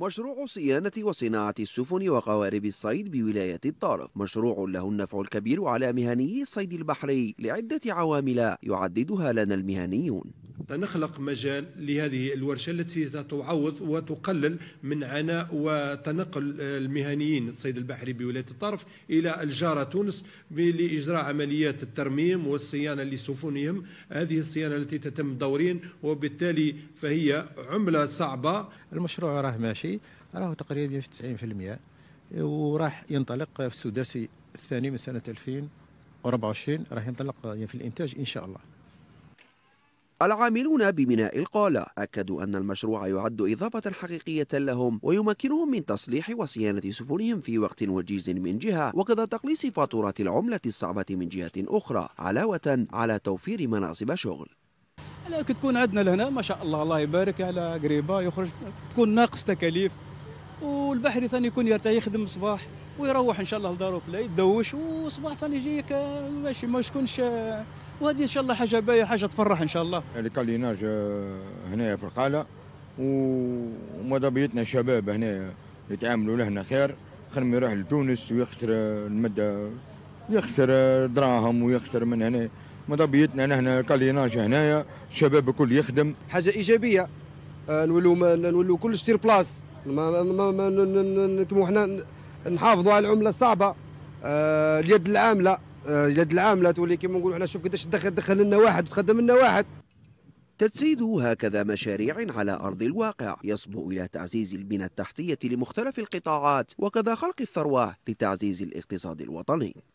مشروع صيانة وصناعة السفن وقوارب الصيد بولاية الطرف مشروع له النفع الكبير على مهنيي الصيد البحري لعدة عوامل يعددها لنا المهنيون نخلق مجال لهذه الورشة التي ستعوض وتقلل من عناء وتنقل المهنيين الصيد البحري بولاية الطرف إلى الجارة تونس لإجراء عمليات الترميم والصيانة لسفنهم هذه الصيانة التي تتم دوريا وبالتالي فهي عملة صعبة المشروع راه ماشي راه تقريبا في 90% وراح ينطلق في السداسي الثاني من سنة 2024 راح ينطلق في الإنتاج إن شاء الله العاملون بميناء القالة أكدوا أن المشروع يعد إضافة حقيقية لهم ويمكنهم من تصليح وصيانة سفنهم في وقت وجيز من جهة وكذا تقليص فاتورات العملة الصعبة من جهة أخرى علاوة على توفير مناصب شغل لكن تكون عندنا لهنا ما شاء الله الله يبارك على قريبة يخرج تكون ناقص تكاليف والبحري ثاني يكون يرتاح يخدم الصباح ويروح ان شاء الله لدارو بلا يدوش وصباح ثاني يجيك ماشي ما يكونش وهذه ان شاء الله حاجه باهيه حاجه تفرح ان شاء الله يعني الكاليناج هنا في القاله وماذا بيتنا الشباب هنا يتعاملوا لهنا خير خير ما يروح لتونس ويخسر المده يخسر دراهم ويخسر من هنا ماذا بيتنا نحن كاليناج هنايا الشباب الكل يخدم حاجه ايجابيه آه، نولوا نولوا كل سير بلاس ما ما ما كيما حنا نحافظوا على العمله الصعبه آه، اليد العامله آه، يد لا تولي كيما نقولوا احنا شوف قداش دخل دخل لنا واحد وتخدم لنا واحد تجسيد هكذا مشاريع على أرض الواقع يصبو إلى تعزيز البنى التحتية لمختلف القطاعات وكذا خلق الثروة لتعزيز الاقتصاد الوطني